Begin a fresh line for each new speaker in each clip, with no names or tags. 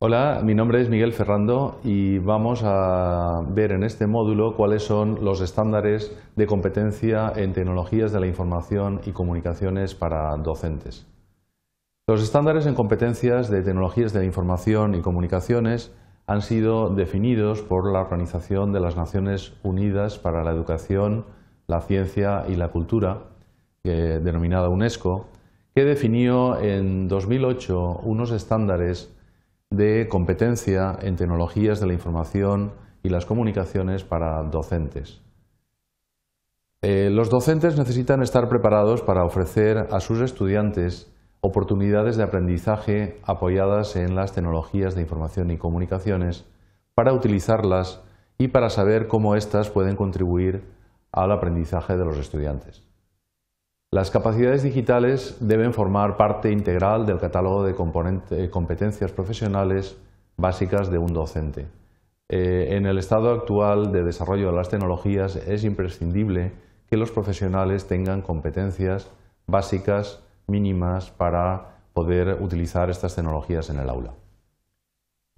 Hola, mi nombre es Miguel Ferrando y vamos a ver en este módulo cuáles son los estándares de competencia en tecnologías de la información y comunicaciones para docentes. Los estándares en competencias de tecnologías de la información y comunicaciones han sido definidos por la Organización de las Naciones Unidas para la Educación, la Ciencia y la Cultura, eh, denominada UNESCO, que definió en 2008 unos estándares de competencia en tecnologías de la información y las comunicaciones para docentes. Eh, los docentes necesitan estar preparados para ofrecer a sus estudiantes oportunidades de aprendizaje apoyadas en las tecnologías de información y comunicaciones para utilizarlas y para saber cómo éstas pueden contribuir al aprendizaje de los estudiantes. Las capacidades digitales deben formar parte integral del catálogo de eh, competencias profesionales básicas de un docente. Eh, en el estado actual de desarrollo de las tecnologías es imprescindible que los profesionales tengan competencias básicas mínimas para poder utilizar estas tecnologías en el aula.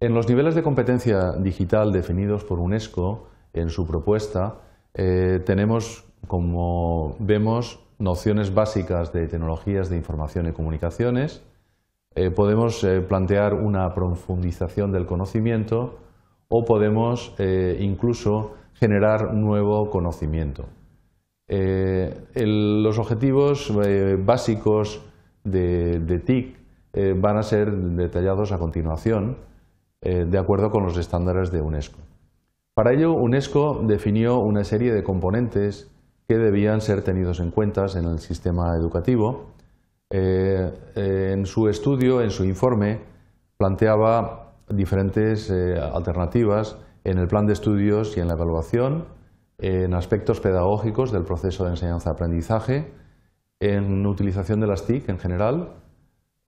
En los niveles de competencia digital definidos por UNESCO en su propuesta, eh, tenemos, como vemos, nociones básicas de tecnologías de información y comunicaciones, eh, podemos eh, plantear una profundización del conocimiento o podemos eh, incluso generar nuevo conocimiento. los objetivos básicos de TIC van a ser detallados a continuación de acuerdo con los estándares de UNESCO. Para ello, UNESCO definió una serie de componentes que debían ser tenidos en cuenta en el sistema educativo. Eh, eh, en su estudio, en su informe, planteaba diferentes eh, alternativas en el plan de estudios y en la evaluación, en aspectos pedagógicos del proceso de enseñanza-aprendizaje, en utilización de las TIC en general,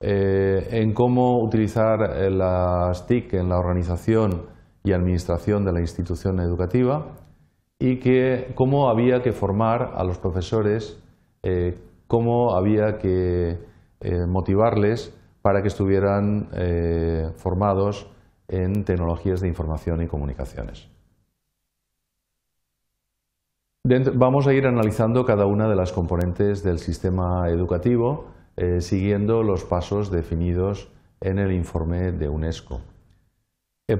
en cómo utilizar las TIC en la organización y administración de la institución educativa y cómo había que formar a los profesores, eh, cómo había que eh, motivarles para que estuvieran eh, formados en tecnologías de información y comunicaciones. Vamos a ir analizando cada una de las componentes del sistema educativo siguiendo los pasos definidos en el informe de UNESCO.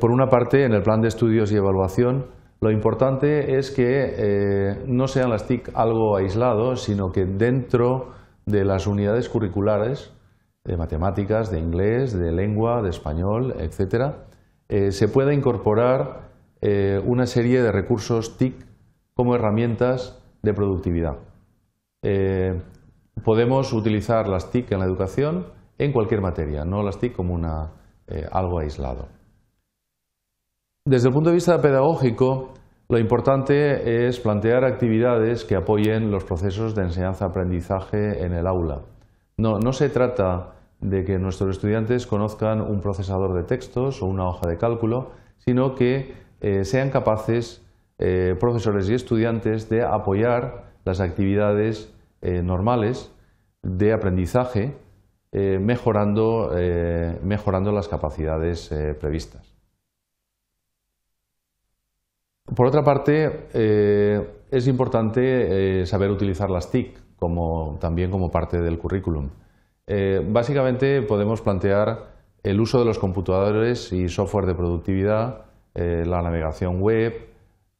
por una parte, en el plan de estudios y evaluación lo importante es que eh, no sean las TIC algo aislado, sino que dentro de las unidades curriculares de matemáticas, de inglés, de lengua, de español, etcétera, eh, se pueda incorporar eh, una serie de recursos TIC como herramientas de productividad. podemos utilizar las TIC en la educación en cualquier materia, no las TIC como algo aislado. Desde el punto de vista pedagógico, lo importante es plantear actividades que apoyen los procesos de enseñanza-aprendizaje en el aula. No, se trata de que nuestros estudiantes conozcan un procesador de textos o una hoja de cálculo, sino que eh, sean capaces eh, profesores y estudiantes de apoyar las actividades eh, normales de aprendizaje, mejorando las capacidades previstas. Por otra parte, eh, es importante eh, saber utilizar las TIC también como parte del currículum. Eh, básicamente podemos plantear el uso de los computadores y software de productividad, la navegación web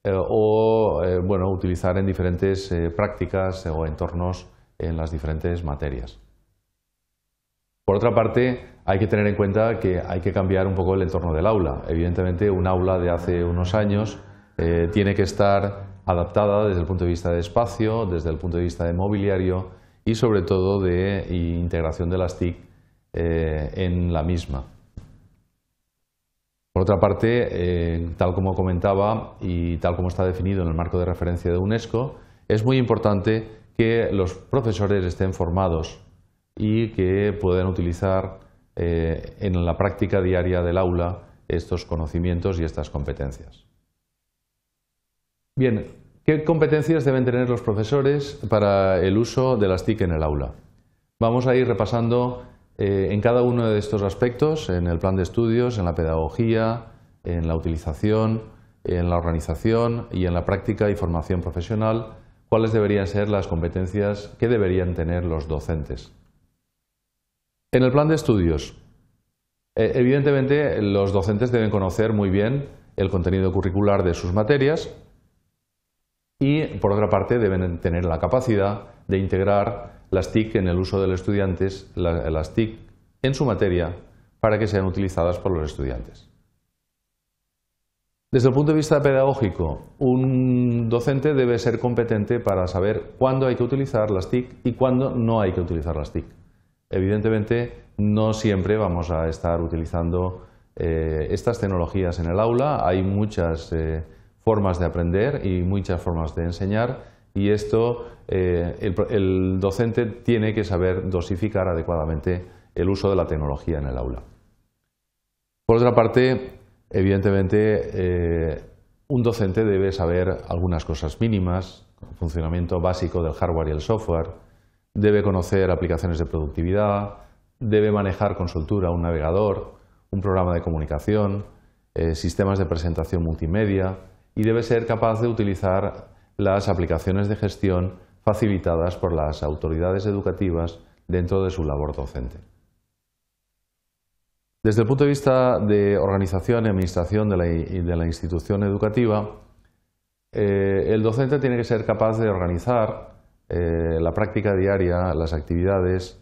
o bueno, utilizar en diferentes prácticas o entornos en las diferentes materias. Por otra parte, hay que tener en cuenta que hay que cambiar un poco el entorno del aula. Evidentemente, un aula de hace unos años eh, tiene que estar adaptada desde el punto de vista de espacio, desde el punto de vista de mobiliario y sobre todo de integración de las TIC eh, en la misma. Por otra parte, eh, tal como comentaba y tal como está definido en el marco de referencia de UNESCO, es muy importante que los profesores estén formados y que puedan utilizar en la práctica diaria del aula estos conocimientos y estas competencias. Bien, ¿qué competencias deben tener los profesores para el uso de las TIC en el aula? Vamos a ir repasando eh, en cada uno de estos aspectos, en el plan de estudios, en la pedagogía, en la utilización, en la organización y en la práctica y formación profesional, cuáles deberían ser las competencias que deberían tener los docentes. En el plan de estudios, eh, evidentemente los docentes deben conocer muy bien el contenido curricular de sus materias, y, por otra parte, deben tener la capacidad de integrar las TIC en el uso de los estudiantes, las TIC en su materia, para que sean utilizadas por los estudiantes. Desde el punto de vista pedagógico, un docente debe ser competente para saber cuándo hay que utilizar las TIC y cuándo no hay que utilizar las TIC. Evidentemente, no siempre vamos a estar utilizando eh, estas tecnologías en el aula. Hay muchas eh, formas de aprender y muchas formas de enseñar y esto eh, el, docente tiene que saber dosificar adecuadamente el uso de la tecnología en el aula. Por otra parte, evidentemente, eh, un docente debe saber algunas cosas mínimas, funcionamiento básico del hardware y el software, debe conocer aplicaciones de productividad, debe manejar con soltura un navegador, un programa de comunicación, eh, sistemas de presentación multimedia, y debe ser capaz de utilizar las aplicaciones de gestión facilitadas por las autoridades educativas dentro de su labor docente. Desde el punto de vista de organización y administración de la, institución educativa, eh, el docente tiene que ser capaz de organizar eh, la práctica diaria, las actividades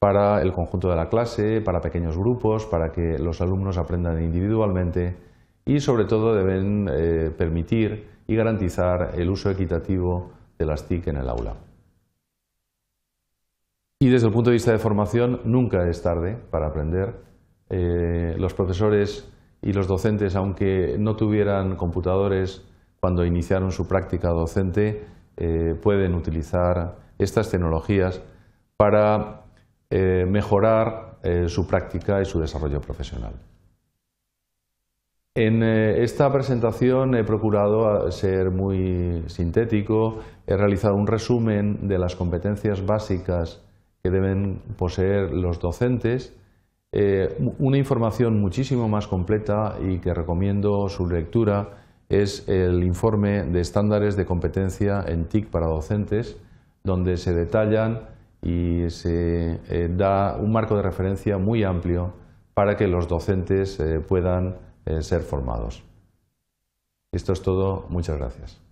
para el conjunto de la clase, para pequeños grupos, para que los alumnos aprendan individualmente y sobre todo deben eh, permitir y garantizar el uso equitativo de las TIC en el aula. Y desde el punto de vista de formación, nunca es tarde para aprender. Eh, los profesores y los docentes, aunque no tuvieran computadores cuando iniciaron su práctica docente, eh, pueden utilizar estas tecnologías para mejorar su práctica y su desarrollo profesional. En eh, esta presentación he procurado ah, ser muy sintético, he realizado un resumen de las competencias básicas que deben poseer los docentes, eh, una información muchísimo más completa y que recomiendo su lectura es el informe de estándares de competencia en TIC para docentes, donde se detallan y se eh, da un marco de referencia muy amplio para que los docentes puedan ser formados. Esto es todo. Muchas gracias.